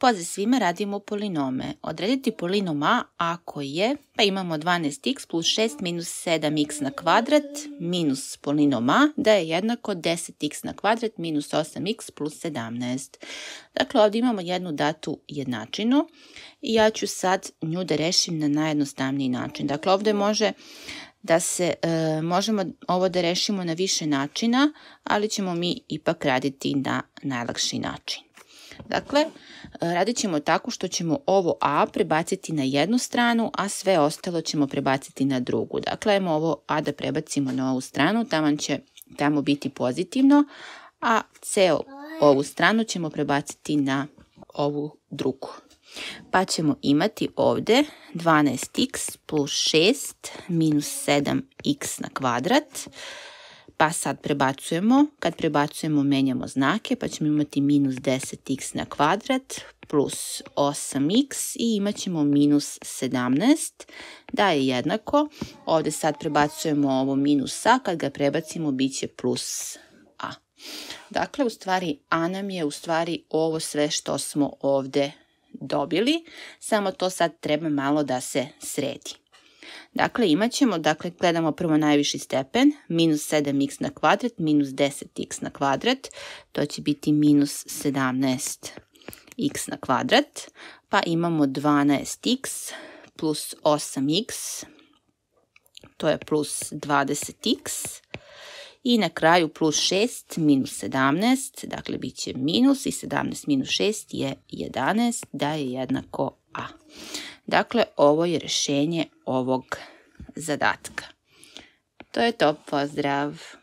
Poza svime radimo polinome. Odrediti polinom a ako je, pa imamo 12x plus 6 minus 7x na kvadrat minus polinom a da je jednako 10x na kvadrat minus 8x plus 17. Dakle, ovdje imamo jednu datu jednačinu i ja ću sad nju da rešim na najjednostavniji način. Dakle, ovdje može da se e, možemo ovo da rešimo na više načina, ali ćemo mi ipak raditi na najlakši način. Dakle, e, radit ćemo tako što ćemo ovo a prebaciti na jednu stranu, a sve ostalo ćemo prebaciti na drugu. Dakle, ajmo ovo a da prebacimo na ovu stranu, tamo će tamo biti pozitivno, a ceo ovu stranu ćemo prebaciti na ovu drugu. Pa ćemo imati ovde 12x plus 6 minus 7x na kvadrat pa sad prebacujemo. Kad prebacujemo menjamo znake pa ćemo imati minus 10x na kvadrat plus 8x i imat ćemo minus 17 da je jednako. Ovde sad prebacujemo ovo minus a, kad ga prebacimo bit će plus a. Dakle, u stvari a nam je u stvari ovo sve što smo ovde dobili, samo to sad treba malo da se sredi. Dakle, imat ćemo, dakle, gledamo prvo najviši stepen, minus 7x na kvadrat, minus 10x na kvadrat, to će biti minus 17x na kvadrat, pa imamo 12x plus 8x, to je plus 20x, i na kraju plus 6 minus 17, dakle bit će minus i 17 minus 6 je 11, da je jednako a. Dakle, ovo je rešenje ovog zadatka. To je to, pozdrav!